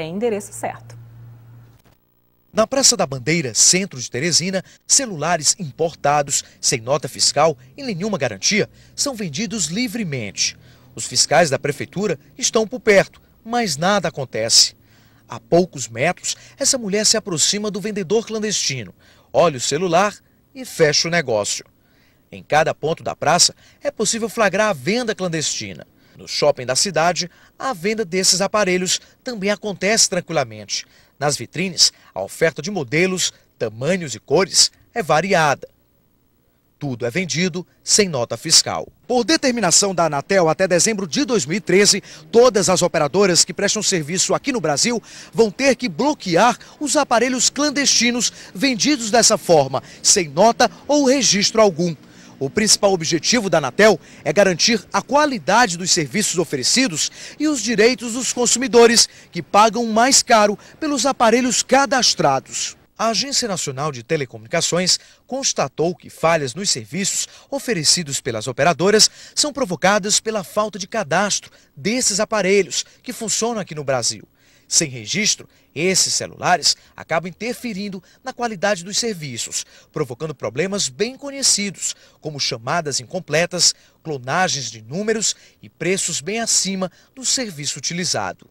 tem endereço certo. Na Praça da Bandeira, centro de Teresina, celulares importados, sem nota fiscal e nenhuma garantia, são vendidos livremente. Os fiscais da prefeitura estão por perto, mas nada acontece. A poucos metros, essa mulher se aproxima do vendedor clandestino, olha o celular e fecha o negócio. Em cada ponto da praça, é possível flagrar a venda clandestina. No shopping da cidade, a venda desses aparelhos também acontece tranquilamente. Nas vitrines, a oferta de modelos, tamanhos e cores é variada. Tudo é vendido sem nota fiscal. Por determinação da Anatel, até dezembro de 2013, todas as operadoras que prestam serviço aqui no Brasil vão ter que bloquear os aparelhos clandestinos vendidos dessa forma, sem nota ou registro algum. O principal objetivo da Anatel é garantir a qualidade dos serviços oferecidos e os direitos dos consumidores, que pagam mais caro pelos aparelhos cadastrados. A Agência Nacional de Telecomunicações constatou que falhas nos serviços oferecidos pelas operadoras são provocadas pela falta de cadastro desses aparelhos que funcionam aqui no Brasil. Sem registro, esses celulares acabam interferindo na qualidade dos serviços, provocando problemas bem conhecidos, como chamadas incompletas, clonagens de números e preços bem acima do serviço utilizado.